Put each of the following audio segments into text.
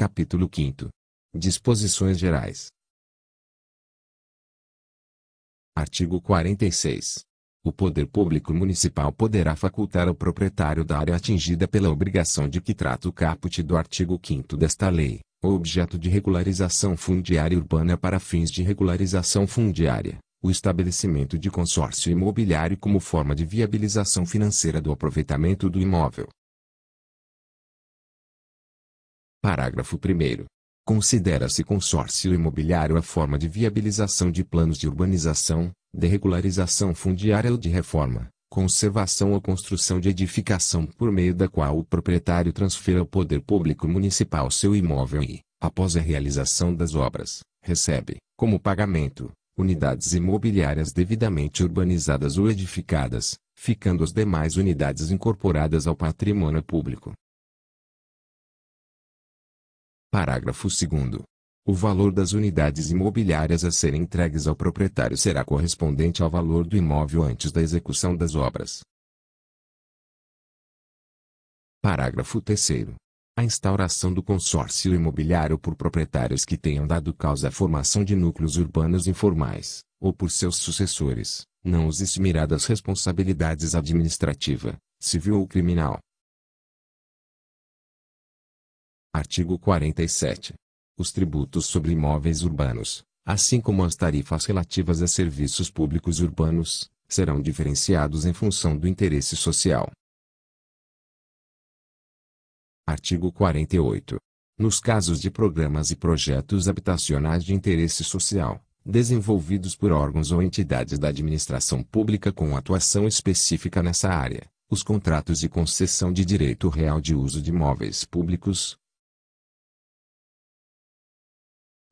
Capítulo 5 Disposições Gerais Artigo 46 o poder público municipal poderá facultar ao proprietário da área atingida pela obrigação de que trata o caput do artigo 5 desta lei, o objeto de regularização fundiária urbana para fins de regularização fundiária, o estabelecimento de consórcio imobiliário como forma de viabilização financeira do aproveitamento do imóvel, Parágrafo 1 Considera-se consórcio imobiliário a forma de viabilização de planos de urbanização, de regularização fundiária ou de reforma, conservação ou construção de edificação por meio da qual o proprietário transfere ao poder público municipal seu imóvel e, após a realização das obras, recebe, como pagamento, unidades imobiliárias devidamente urbanizadas ou edificadas, ficando as demais unidades incorporadas ao patrimônio público. Parágrafo 2 O valor das unidades imobiliárias a serem entregues ao proprietário será correspondente ao valor do imóvel antes da execução das obras. Parágrafo 3 a instauração do consórcio imobiliário por proprietários que tenham dado causa à formação de núcleos urbanos informais, ou por seus sucessores, não os eximirá das responsabilidades administrativa, civil ou criminal, Artigo 47. Os tributos sobre imóveis urbanos, assim como as tarifas relativas a serviços públicos urbanos, serão diferenciados em função do interesse social. Artigo 48. Nos casos de programas e projetos habitacionais de interesse social, desenvolvidos por órgãos ou entidades da administração pública com atuação específica nessa área, os contratos de concessão de direito real de uso de imóveis públicos,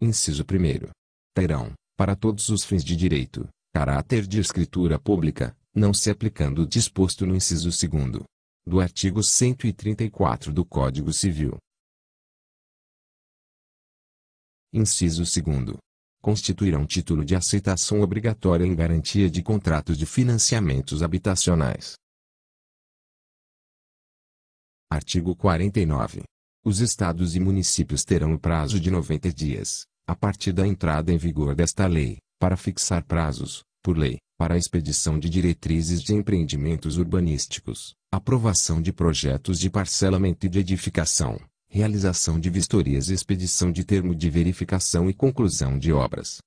Inciso 1. Terão, para todos os fins de direito, caráter de escritura pública, não se aplicando o disposto no inciso 2 do artigo 134 do Código Civil. Inciso 2. Constituirão título de aceitação obrigatória em garantia de contratos de financiamentos habitacionais. Artigo 49. Os estados e municípios terão o prazo de 90 dias, a partir da entrada em vigor desta lei, para fixar prazos, por lei, para a expedição de diretrizes de empreendimentos urbanísticos, aprovação de projetos de parcelamento e de edificação, realização de vistorias e expedição de termo de verificação e conclusão de obras.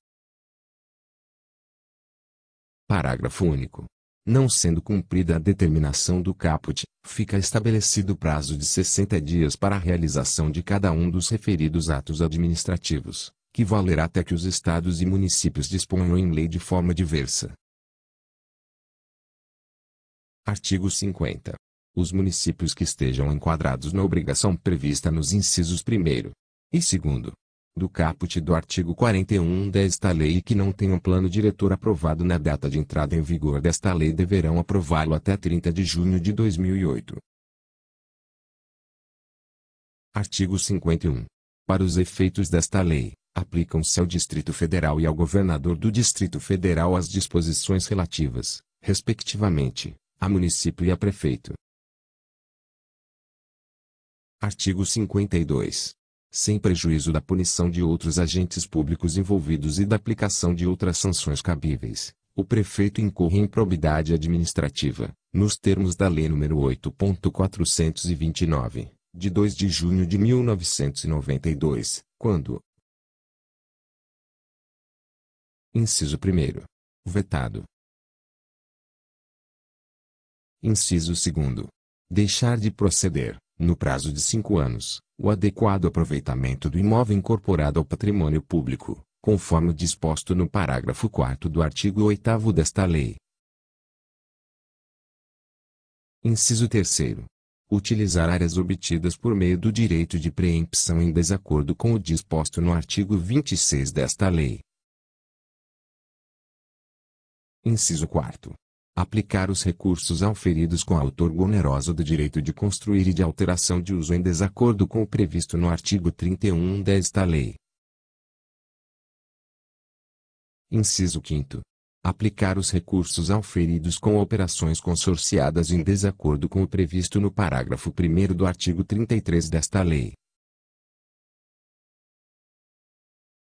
Parágrafo único não sendo cumprida a determinação do caput, fica estabelecido prazo de 60 dias para a realização de cada um dos referidos atos administrativos, que valerá até que os estados e municípios disponham em lei de forma diversa. Artigo 50. Os municípios que estejam enquadrados na obrigação prevista nos incisos 1 e 2 do caput do artigo 41 desta lei e que não tenham plano diretor aprovado na data de entrada em vigor desta lei deverão aprová-lo até 30 de junho de 2008. Artigo 51. Para os efeitos desta lei, aplicam-se ao Distrito Federal e ao Governador do Distrito Federal as disposições relativas, respectivamente, a município e a prefeito. Artigo 52 sem prejuízo da punição de outros agentes públicos envolvidos e da aplicação de outras sanções cabíveis, o prefeito incorre em improbidade administrativa, nos termos da Lei nº 8.429, de 2 de junho de 1992, quando Inciso 1. Vetado. Inciso 2. Deixar de proceder, no prazo de cinco anos, o adequado aproveitamento do imóvel incorporado ao patrimônio público, conforme disposto no parágrafo 4 do artigo 8 desta lei. Inciso 3. Utilizar áreas obtidas por meio do direito de preempção em desacordo com o disposto no artigo 26 desta lei. Inciso 4 aplicar os recursos auferidos com autor oneroso do direito de construir e de alteração de uso em desacordo com o previsto no artigo 31 desta lei. Inciso 5 aplicar os recursos auferidos com operações consorciadas em desacordo com o previsto no parágrafo 1 do artigo 33 desta lei.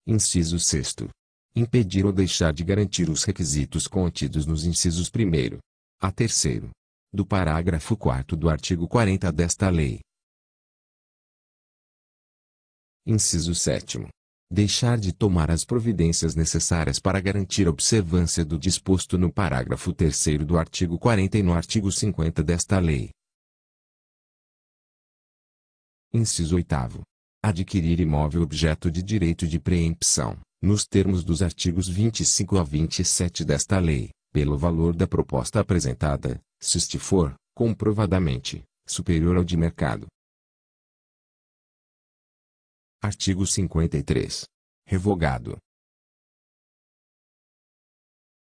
Inciso 6 impedir ou deixar de garantir os requisitos contidos nos incisos 1 a 3 do parágrafo 4 do artigo 40 desta lei. Inciso 7 deixar de tomar as providências necessárias para garantir a observância do disposto no parágrafo 3 do artigo 40 e no artigo 50 desta lei. Inciso 8. Adquirir imóvel objeto de direito de preempção, nos termos dos artigos 25 a 27 desta lei, pelo valor da proposta apresentada, se este for, comprovadamente, superior ao de mercado. Artigo 53. Revogado.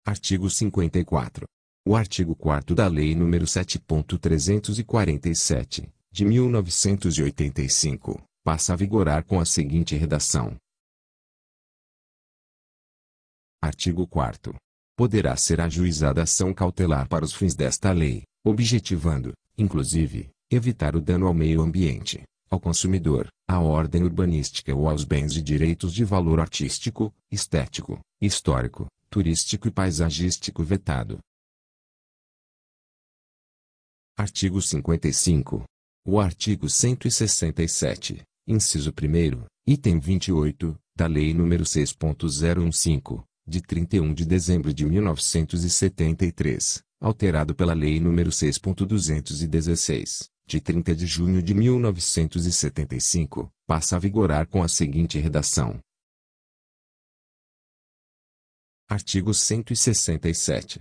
Artigo 54. O artigo 4 da Lei nº 7.347, de 1985, passa a vigorar com a seguinte redação: Artigo 4 Poderá ser ajuizada ação cautelar para os fins desta lei, objetivando, inclusive, evitar o dano ao meio ambiente, ao consumidor, à ordem urbanística ou aos bens e direitos de valor artístico, estético, histórico, turístico e paisagístico vetado. Artigo 55. O artigo 167, inciso 1, item 28, da Lei nº 6.015, de 31 de dezembro de 1973, alterado pela Lei nº 6.216, de 30 de junho de 1975, passa a vigorar com a seguinte redação. Artigo 167.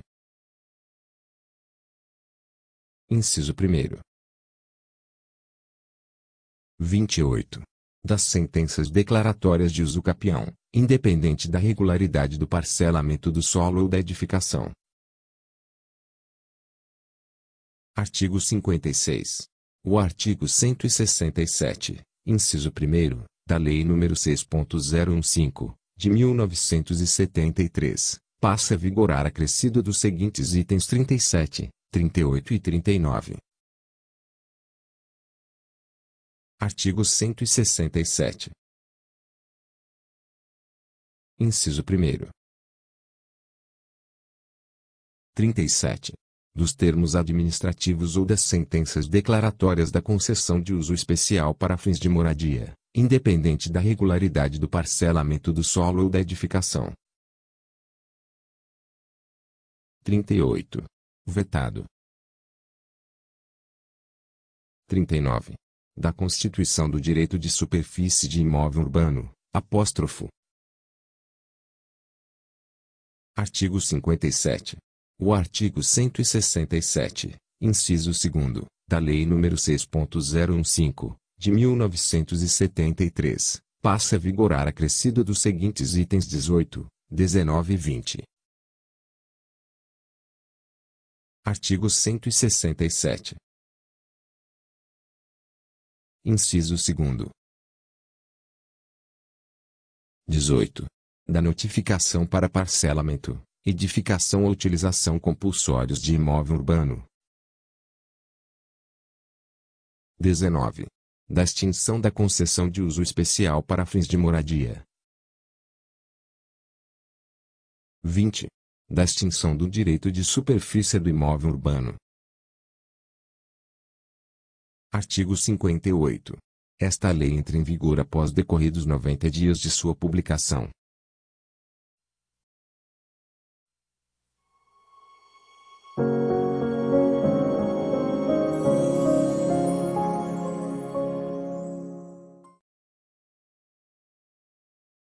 Inciso 1. 28 das sentenças declaratórias de uso capião, independente da regularidade do parcelamento do solo ou da edificação. Artigo 56. O artigo 167, inciso 1, da Lei nº 6.015, de 1973, passa a vigorar acrescido dos seguintes itens 37, 38 e 39, Artigo 167. Inciso 1. 37. Dos termos administrativos ou das sentenças declaratórias da concessão de uso especial para fins de moradia, independente da regularidade do parcelamento do solo ou da edificação. 38. Vetado. 39 da Constituição do Direito de Superfície de Imóvel Urbano, apóstrofo. Artigo 57. O artigo 167, inciso 2, da Lei nº 6.015, de 1973, passa a vigorar acrescido dos seguintes itens 18, 19 e 20. Artigo 167. Inciso segundo. 18. Da notificação para parcelamento, edificação ou utilização compulsórios de imóvel urbano. 19. Da extinção da concessão de uso especial para fins de moradia. 20. Da extinção do direito de superfície do imóvel urbano. Artigo 58. Esta lei entra em vigor após decorridos 90 dias de sua publicação.